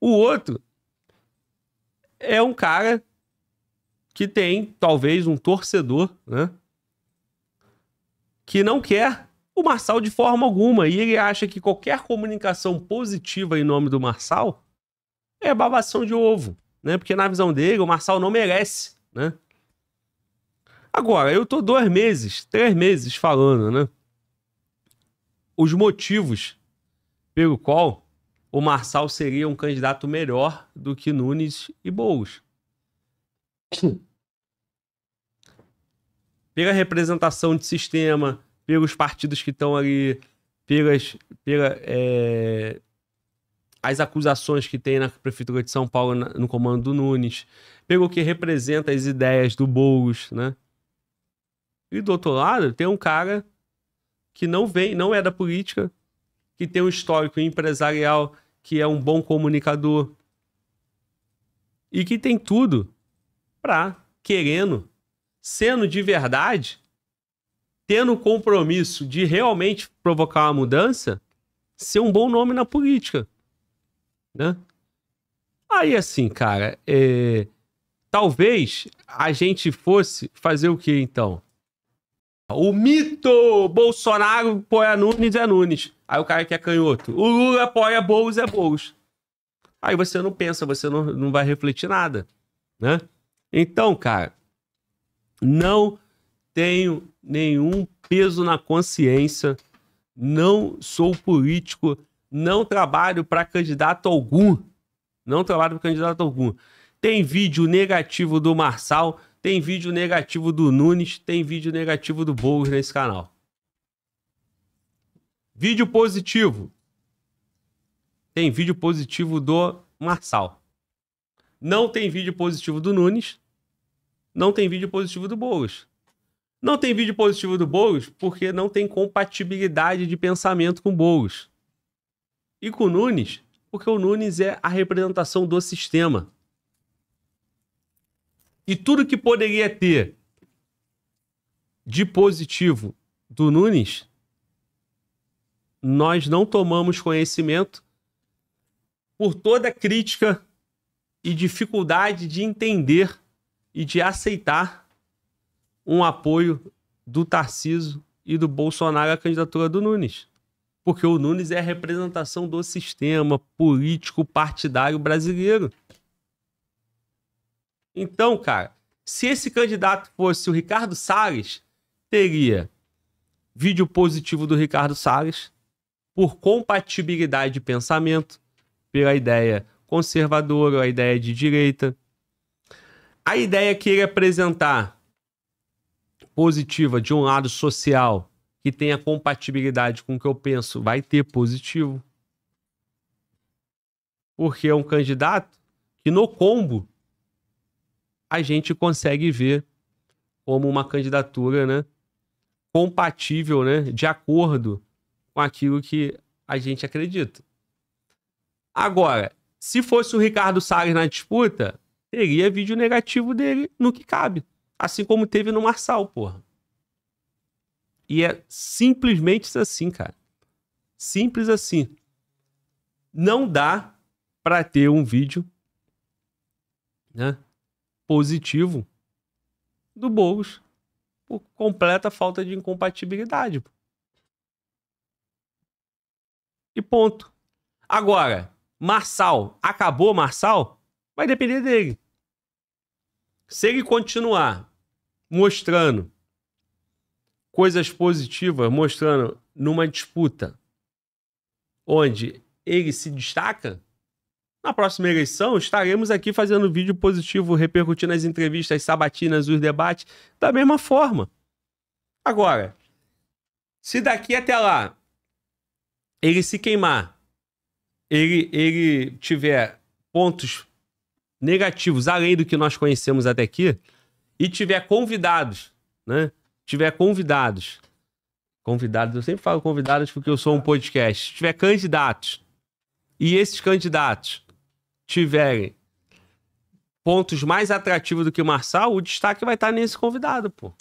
O outro é um cara que tem talvez um torcedor, né? Que não quer o Marçal de forma alguma e ele acha que qualquer comunicação positiva em nome do Marçal é babação de ovo, né? Porque na visão dele o Marçal não merece, né? Agora, eu tô dois meses, três meses falando, né? Os motivos pelo qual o Marçal seria um candidato melhor do que Nunes e Boulos. Pela representação de sistema, pelos partidos que estão ali, pelas, é, as acusações que tem na Prefeitura de São Paulo na, no comando do Nunes, pelo que representa as ideias do Boulos, né? E do outro lado, tem um cara que não vem, não é da política, que tem um histórico empresarial, que é um bom comunicador e que tem tudo para, querendo, sendo de verdade, tendo o compromisso de realmente provocar uma mudança, ser um bom nome na política. Né? Aí, assim, cara, é... talvez a gente fosse fazer o que então? O mito! Bolsonaro apoia Nunes é Nunes. Aí o cara que é canhoto. O Lula apoia Boulos é Boulos. Aí você não pensa, você não, não vai refletir nada, né? Então, cara, não tenho nenhum peso na consciência, não sou político, não trabalho para candidato algum. Não trabalho para candidato algum. Tem vídeo negativo do Marçal tem vídeo negativo do Nunes, tem vídeo negativo do Boulos nesse canal. Vídeo positivo. Tem vídeo positivo do Marçal. Não tem vídeo positivo do Nunes. Não tem vídeo positivo do Boulos. Não tem vídeo positivo do Boulos porque não tem compatibilidade de pensamento com o Boulos. E com o Nunes, porque o Nunes é a representação do sistema. E tudo que poderia ter de positivo do Nunes, nós não tomamos conhecimento por toda crítica e dificuldade de entender e de aceitar um apoio do Tarciso e do Bolsonaro à candidatura do Nunes. Porque o Nunes é a representação do sistema político partidário brasileiro. Então, cara, se esse candidato fosse o Ricardo Salles, teria vídeo positivo do Ricardo Salles por compatibilidade de pensamento, pela ideia conservadora, a ideia de direita. A ideia que ele apresentar positiva, de um lado social, que tenha compatibilidade com o que eu penso, vai ter positivo. Porque é um candidato que no combo a gente consegue ver como uma candidatura né, compatível, né, de acordo com aquilo que a gente acredita. Agora, se fosse o Ricardo Salles na disputa, teria vídeo negativo dele no que cabe. Assim como teve no Marçal, porra. E é simplesmente assim, cara. Simples assim. Não dá para ter um vídeo, né? positivo do Boulos por completa falta de incompatibilidade. E ponto. Agora, Marçal, acabou Marçal? Vai depender dele. Se ele continuar mostrando coisas positivas, mostrando numa disputa onde ele se destaca, na próxima eleição, estaremos aqui fazendo vídeo positivo, repercutindo as entrevistas sabatinas, os debates, da mesma forma. Agora, se daqui até lá ele se queimar, ele, ele tiver pontos negativos além do que nós conhecemos até aqui, e tiver convidados, né? Tiver convidados, convidados, eu sempre falo convidados porque eu sou um podcast, se tiver candidatos, e esses candidatos tiverem pontos mais atrativos do que o Marçal, o destaque vai estar nesse convidado, pô.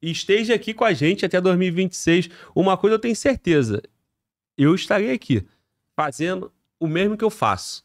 E esteja aqui com a gente até 2026. Uma coisa eu tenho certeza, eu estarei aqui fazendo o mesmo que eu faço.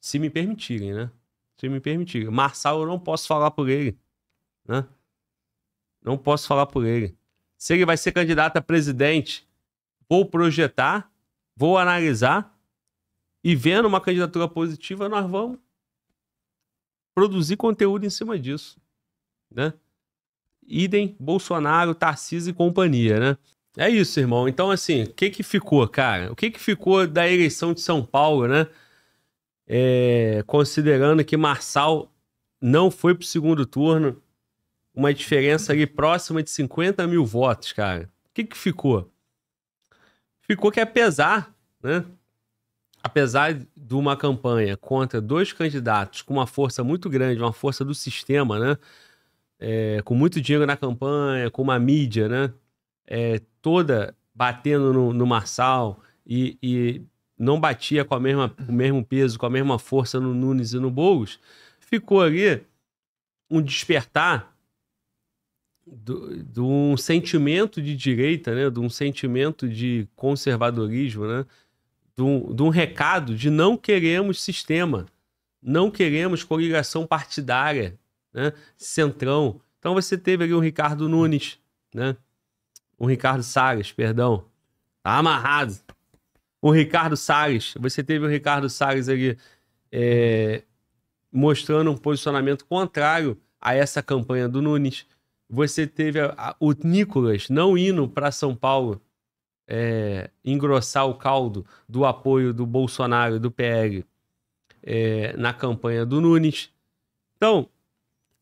Se me permitirem, né? Se me permitirem. Marçal eu não posso falar por ele, né? Não posso falar por ele. Se ele vai ser candidato a presidente, vou projetar, vou analisar e vendo uma candidatura positiva, nós vamos produzir conteúdo em cima disso, né? Idem, Bolsonaro, Tarcísio e companhia, né? É isso, irmão. Então, assim, o que que ficou, cara? O que que ficou da eleição de São Paulo, né? É, considerando que Marçal não foi pro segundo turno, uma diferença ali próxima de 50 mil votos, cara. O que que ficou? Ficou que apesar, né? apesar de uma campanha contra dois candidatos com uma força muito grande, uma força do sistema, né? É, com muito dinheiro na campanha, com uma mídia, né? É, toda batendo no, no Marçal e, e, não batia com, a mesma, o mesmo peso, com a mesma força no Nunes e no Boulos, ficou ali um despertar de um sentimento de direita, né? De um sentimento de conservadorismo, né? de um, de um recado de não queremos sistema, não queremos coligação partidária, né? centrão. Então você teve ali um Ricardo Nunes, né? um Ricardo Salles, perdão, tá amarrado. O Ricardo Salles, você teve o Ricardo Salles ali é, mostrando um posicionamento contrário a essa campanha do Nunes. Você teve a, a, o Nicolas não indo para São Paulo é, engrossar o caldo do apoio do Bolsonaro e do PL é, na campanha do Nunes. Então,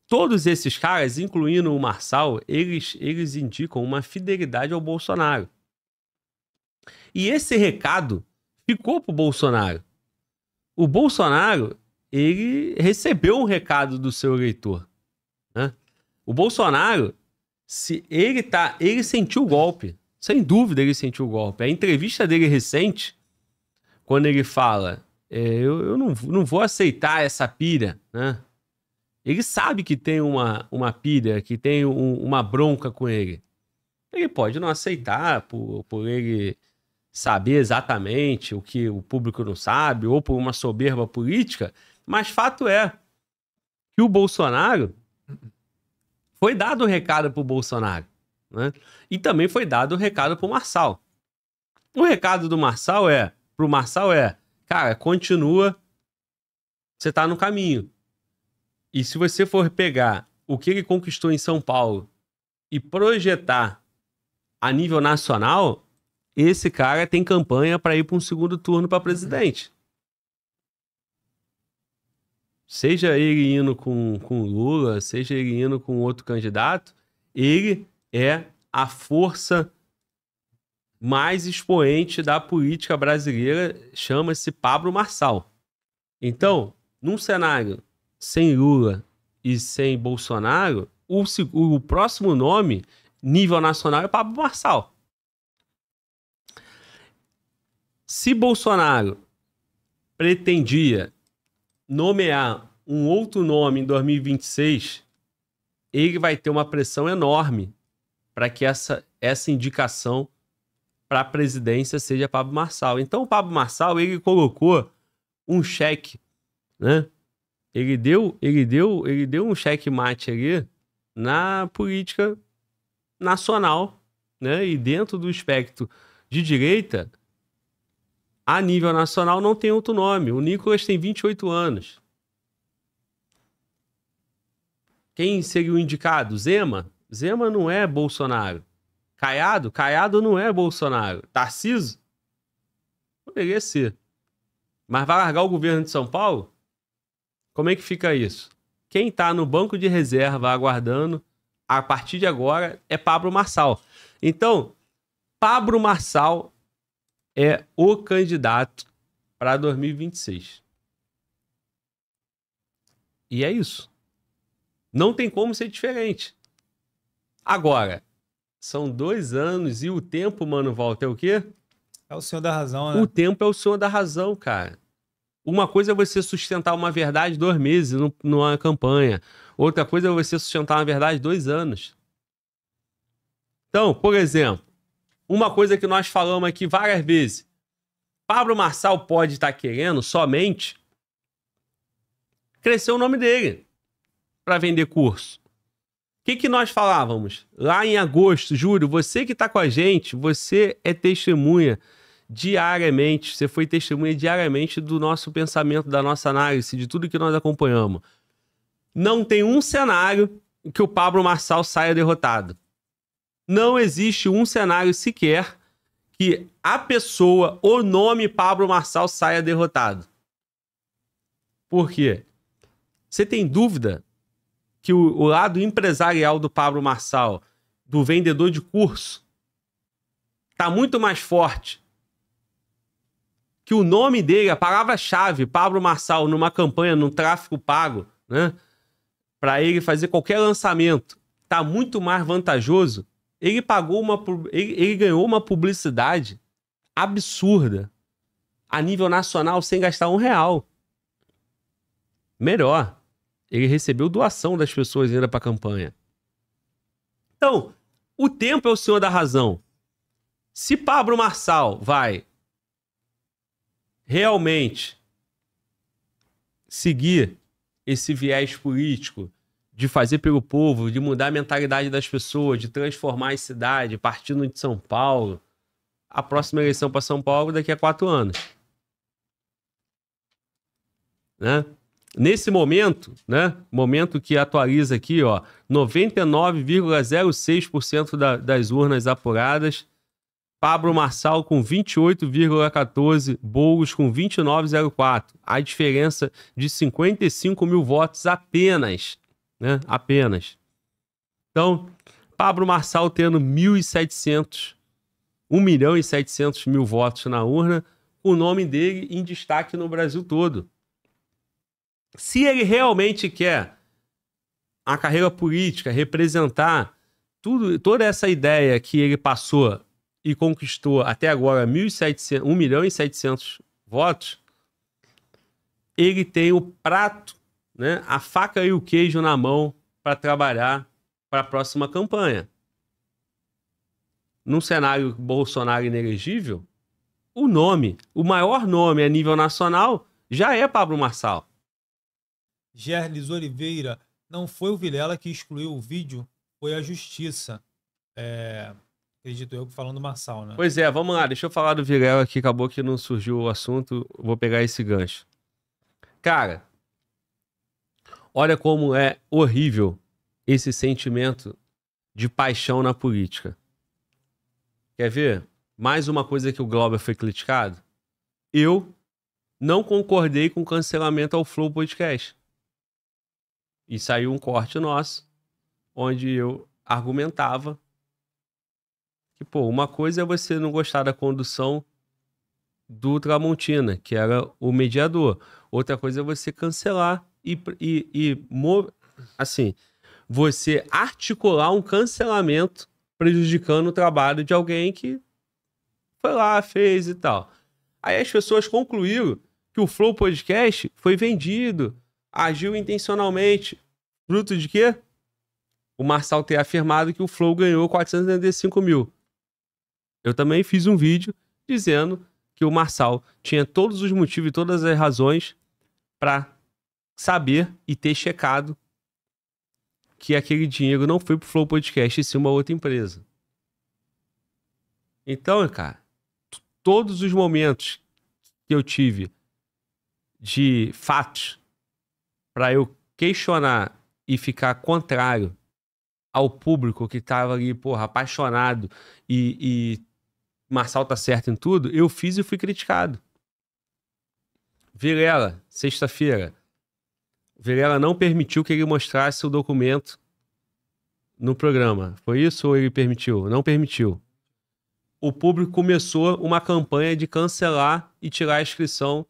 todos esses caras, incluindo o Marçal, eles, eles indicam uma fidelidade ao Bolsonaro. E esse recado ficou pro Bolsonaro. O Bolsonaro, ele recebeu um recado do seu eleitor. Né? O Bolsonaro, se ele tá, ele sentiu o golpe. Sem dúvida ele sentiu o golpe. A entrevista dele recente, quando ele fala, é, eu, eu não, não vou aceitar essa pira, né? Ele sabe que tem uma, uma pira, que tem um, uma bronca com ele. Ele pode não aceitar por, por ele saber exatamente o que o público não sabe, ou por uma soberba política, mas fato é que o Bolsonaro foi dado o um recado o Bolsonaro. Né? E também foi dado o um recado para o Marçal. O recado do Marçal é, para o Marçal é, cara, continua, você está no caminho. E se você for pegar o que ele conquistou em São Paulo e projetar a nível nacional, esse cara tem campanha para ir para um segundo turno para presidente. Seja ele indo com, com Lula, seja ele indo com outro candidato, ele é a força mais expoente da política brasileira, chama-se Pablo Marçal. Então, num cenário sem Lula e sem Bolsonaro, o, o próximo nome, nível nacional, é Pablo Marçal. Se Bolsonaro pretendia nomear um outro nome em 2026, ele vai ter uma pressão enorme para que essa, essa indicação para a presidência seja Pablo Marçal. Então, o Pablo Marçal ele colocou um cheque, né? Ele deu, ele deu, ele deu um cheque mate ali na política nacional, né? E dentro do espectro de direita, a nível nacional não tem outro nome. O Nicolas tem 28 anos. Quem seria o indicado? Zema? Zema não é Bolsonaro. Caiado? Caiado não é Bolsonaro. Tarciso? Poderia ser. Mas vai largar o governo de São Paulo? Como é que fica isso? Quem está no banco de reserva aguardando, a partir de agora, é Pablo Marçal. Então, Pablo Marçal é o candidato para 2026. E é isso. Não tem como ser diferente. Agora, são dois anos e o tempo, mano, volta é o quê? É o senhor da razão, né? O tempo é o senhor da razão, cara. Uma coisa é você sustentar uma verdade dois meses numa campanha. Outra coisa é você sustentar uma verdade dois anos. Então, por exemplo, uma coisa que nós falamos aqui várias vezes. Pablo Marçal pode estar tá querendo somente crescer o nome dele para vender curso que, que nós falávamos? Lá em agosto, julho, você que está com a gente, você é testemunha diariamente, você foi testemunha diariamente do nosso pensamento, da nossa análise, de tudo que nós acompanhamos. Não tem um cenário que o Pablo Marçal saia derrotado. Não existe um cenário sequer que a pessoa, o nome Pablo Marçal saia derrotado. Por quê? Você tem dúvida? que o, o lado empresarial do Pablo Marçal, do vendedor de curso, está muito mais forte que o nome dele, a palavra-chave, Pablo Marçal, numa campanha, num tráfico pago, né? Para ele fazer qualquer lançamento, está muito mais vantajoso. Ele pagou uma. Ele, ele, ganhou uma publicidade absurda a nível nacional sem gastar um real. Melhor. Ele recebeu doação das pessoas ainda para a campanha. Então, o tempo é o senhor da razão. Se Pablo Marçal vai realmente seguir esse viés político de fazer pelo povo, de mudar a mentalidade das pessoas, de transformar a cidade, partindo de São Paulo, a próxima eleição para São Paulo daqui a quatro anos. Né? Nesse momento, né? Momento que atualiza aqui, ó, 99,06% da, das urnas apuradas. Pablo Marçal com 28,14, Boulos com 29,04. A diferença de 55 mil votos apenas, né? Apenas. Então, Pablo Marçal tendo 1.700, 1 milhão e 700 mil votos na urna, o nome dele em destaque no Brasil todo. Se ele realmente quer a carreira política, representar tudo, toda essa ideia que ele passou e conquistou até agora 1 milhão e 700 votos, ele tem o prato, né, a faca e o queijo na mão para trabalhar para a próxima campanha. Num cenário Bolsonaro inelegível, o nome, o maior nome a nível nacional, já é Pablo Marçal. Gerlis Oliveira, não foi o Vilela que excluiu o vídeo, foi a justiça. É, acredito eu, falando Marçal, né? Pois é, vamos lá, deixa eu falar do Vilela aqui, acabou que não surgiu o assunto, vou pegar esse gancho. Cara, olha como é horrível esse sentimento de paixão na política. Quer ver? Mais uma coisa que o Glauber foi criticado. Eu não concordei com o cancelamento ao Flow Podcast. E saiu um corte nosso, onde eu argumentava que, pô, uma coisa é você não gostar da condução do Tramontina, que era o mediador. Outra coisa é você cancelar e, e, e assim, você articular um cancelamento prejudicando o trabalho de alguém que foi lá, fez e tal. Aí as pessoas concluíram que o Flow Podcast foi vendido, agiu intencionalmente. Fruto de quê? O Marçal ter afirmado que o Flow ganhou 475 mil. Eu também fiz um vídeo dizendo que o Marçal tinha todos os motivos e todas as razões para saber e ter checado que aquele dinheiro não foi pro Flow Podcast e sim uma outra empresa. Então, cara, todos os momentos que eu tive de fatos para eu questionar e ficar contrário ao público que tava ali, porra, apaixonado e, e Marçal tá certo em tudo, eu fiz e fui criticado. Virela, sexta-feira. Virela não permitiu que ele mostrasse o documento no programa. Foi isso ou ele permitiu? Não permitiu. O público começou uma campanha de cancelar e tirar a inscrição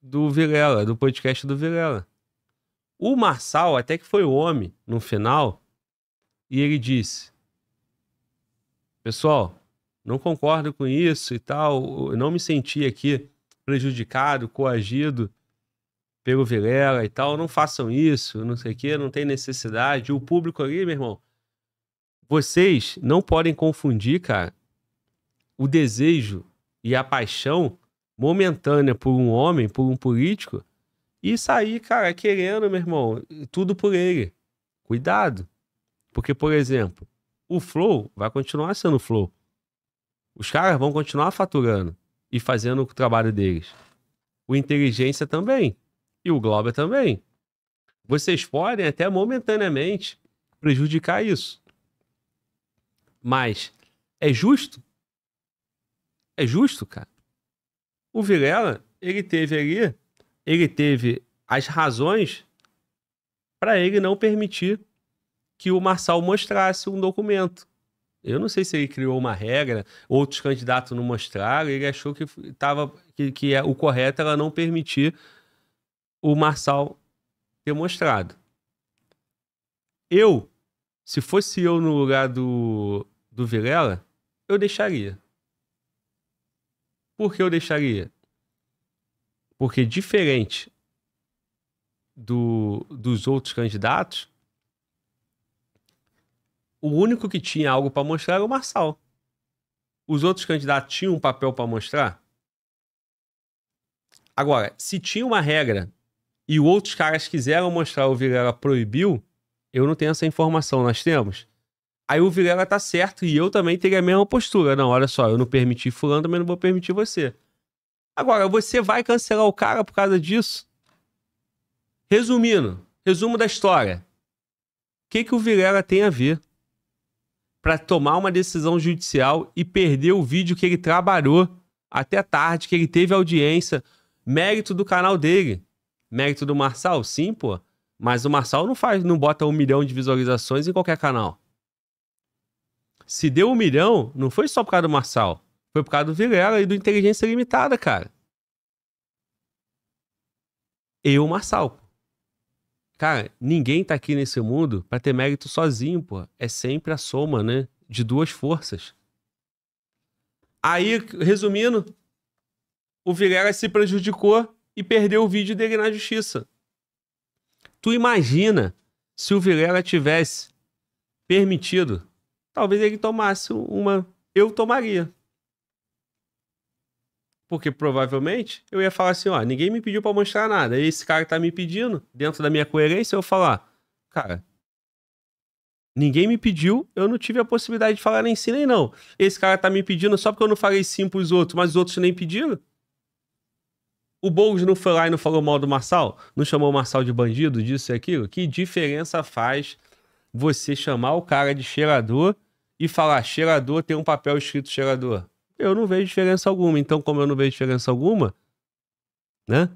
do Virela, do podcast do Virela. O Marçal até que foi o homem no final e ele disse: Pessoal, não concordo com isso e tal, não me senti aqui prejudicado, coagido pelo Vilela e tal, não façam isso, não sei o quê. não tem necessidade. O público ali, meu irmão, vocês não podem confundir, cara, o desejo e a paixão momentânea por um homem, por um político, e sair, cara, querendo, meu irmão, tudo por ele. Cuidado. Porque, por exemplo, o Flow vai continuar sendo Flow. Os caras vão continuar faturando e fazendo o trabalho deles. O Inteligência também. E o Glauber também. Vocês podem até momentaneamente prejudicar isso. Mas é justo? É justo, cara. O Vilela, ele teve ali ele teve as razões para ele não permitir que o Marçal mostrasse um documento. Eu não sei se ele criou uma regra, outros candidatos não mostraram, ele achou que, tava, que, que é, o correto era não permitir o Marçal ter mostrado. Eu, se fosse eu no lugar do, do Vilela, eu deixaria. Por que eu deixaria? Porque diferente do, dos outros candidatos, o único que tinha algo para mostrar era o Marçal. Os outros candidatos tinham um papel para mostrar? Agora, se tinha uma regra e outros caras quiseram mostrar, o Vilela proibiu, eu não tenho essa informação, nós temos. Aí o Vilela tá certo e eu também teria a mesma postura. Não, olha só, eu não permiti fulano, mas não vou permitir você. Agora, você vai cancelar o cara por causa disso? Resumindo, resumo da história. O que, que o Vilela tem a ver para tomar uma decisão judicial e perder o vídeo que ele trabalhou até tarde, que ele teve audiência? Mérito do canal dele. Mérito do Marçal? Sim, pô. Mas o Marçal não faz, não bota um milhão de visualizações em qualquer canal. Se deu um milhão, não foi só por causa do Marçal. Foi por causa do Vilela e do Inteligência Limitada, cara. Eu, Marçal. Cara, ninguém tá aqui nesse mundo para ter mérito sozinho, pô. É sempre a soma, né? De duas forças. Aí, resumindo, o Vilela se prejudicou e perdeu o vídeo dele na justiça. Tu imagina se o Vilela tivesse permitido, talvez ele tomasse uma. Eu tomaria. Porque provavelmente eu ia falar assim, ó, ninguém me pediu para mostrar nada. E esse cara tá me pedindo, dentro da minha coerência, eu falar, cara, ninguém me pediu, eu não tive a possibilidade de falar nem sim nem não. Esse cara tá me pedindo só porque eu não falei sim pros outros, mas os outros nem pediram. O Boulos não foi lá e não falou mal do Marçal? Não chamou o Marçal de bandido, disso e aquilo? Que diferença faz você chamar o cara de cheirador e falar cheirador tem um papel escrito cheirador? Eu não vejo diferença alguma. Então, como eu não vejo diferença alguma, né?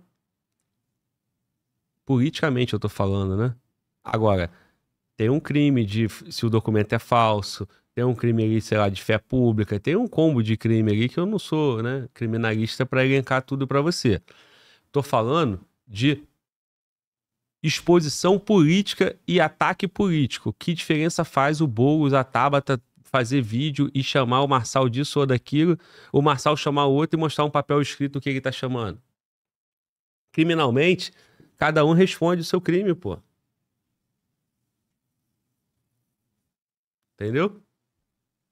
Politicamente eu tô falando, né? Agora, tem um crime de se o documento é falso, tem um crime ali, sei lá, de fé pública, tem um combo de crime ali que eu não sou, né, criminalista para elencar tudo para você. Tô falando de exposição política e ataque político. Que diferença faz o Boulos, a Tabata, fazer vídeo e chamar o Marçal disso ou daquilo, o Marçal chamar o outro e mostrar um papel escrito o que ele está chamando. Criminalmente, cada um responde o seu crime, pô. Entendeu?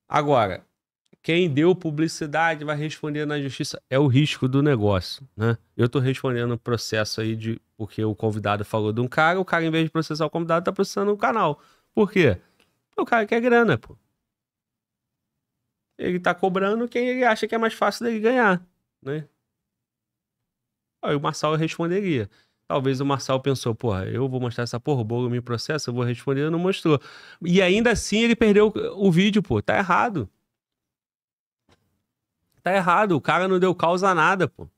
Agora, quem deu publicidade vai responder na justiça. É o risco do negócio, né? Eu tô respondendo o processo aí de porque o convidado falou de um cara, o cara, em vez de processar o convidado, tá processando o canal. Por quê? O cara quer grana, pô. Ele está cobrando quem ele acha que é mais fácil dele ganhar, né? Aí o Marçal responderia. Talvez o Marçal pensou, porra, eu vou mostrar essa porra, o Bolo me processa, eu vou responder, não mostrou. E ainda assim ele perdeu o vídeo, pô, tá errado. Tá errado, o cara não deu causa a nada, pô.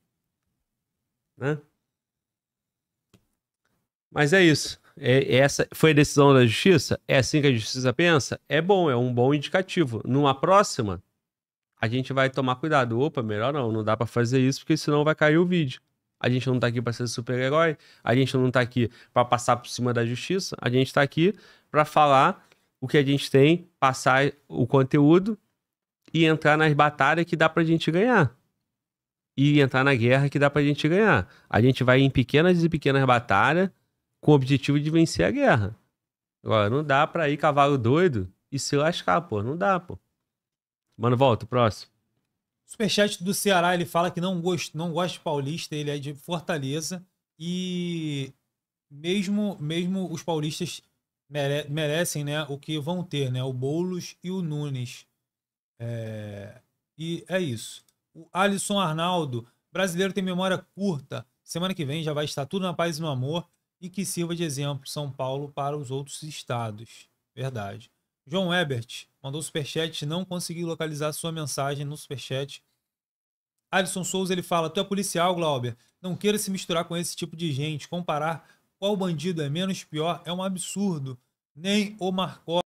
Né? Mas é isso. É, é, essa foi decisão da justiça? É assim que a justiça pensa? É bom, é um bom indicativo. Numa próxima, a gente vai tomar cuidado. Opa, melhor não, não dá para fazer isso porque senão vai cair o vídeo. A gente não tá aqui para ser super-herói, a gente não tá aqui para passar por cima da justiça, a gente tá aqui para falar o que a gente tem, passar o conteúdo e entrar nas batalhas que dá pra gente ganhar. E entrar na guerra que dá pra gente ganhar. A gente vai em pequenas e pequenas batalhas com o objetivo de vencer a guerra. Agora, não dá para ir cavalo doido e se lascar, pô. Não dá, pô. Mano, volta, próximo. Superchat do Ceará, ele fala que não gosta, não gosta de paulista, ele é de Fortaleza. E mesmo, mesmo os paulistas mere, merecem né, o que vão ter, né? O Boulos e o Nunes. É, e é isso. O Alisson Arnaldo, brasileiro tem memória curta. Semana que vem já vai estar tudo na paz e no amor e que sirva de exemplo São Paulo para os outros estados. Verdade. João Ebert mandou superchat, não consegui localizar sua mensagem no superchat. Alisson Souza ele fala: Tu é policial, Glauber. Não queira se misturar com esse tipo de gente. Comparar qual bandido é menos pior é um absurdo. Nem o Marcola.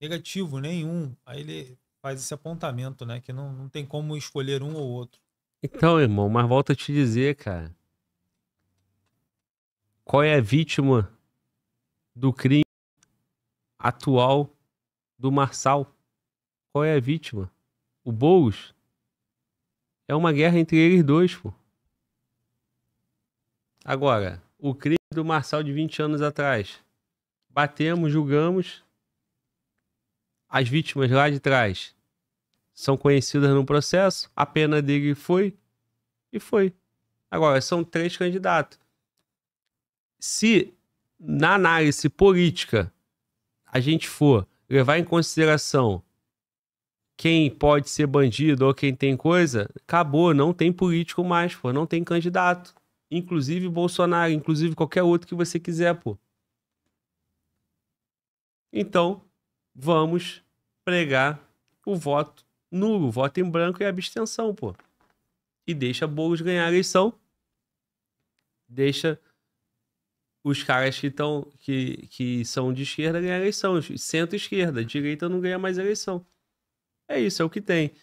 Negativo, nenhum. Aí ele faz esse apontamento, né? Que não, não tem como escolher um ou outro. Então, irmão, mas volta a te dizer, cara qual é a vítima do crime atual do Marçal? Qual é a vítima? O Boulos? É uma guerra entre eles dois, pô. Agora, o crime do Marçal de 20 anos atrás. Batemos, julgamos. As vítimas lá de trás são conhecidas no processo, a pena dele foi e foi. Agora, são três candidatos se na análise política a gente for levar em consideração quem pode ser bandido ou quem tem coisa, acabou, não tem político mais, pô, não tem candidato. Inclusive Bolsonaro, inclusive qualquer outro que você quiser, pô. Então, vamos pregar o voto nulo, voto em branco e abstenção, pô. E deixa Boulos ganhar a eleição. Deixa os caras que, tão, que, que são de esquerda ganham eleição. Centro-esquerda, direita não ganha mais eleição. É isso, é o que tem.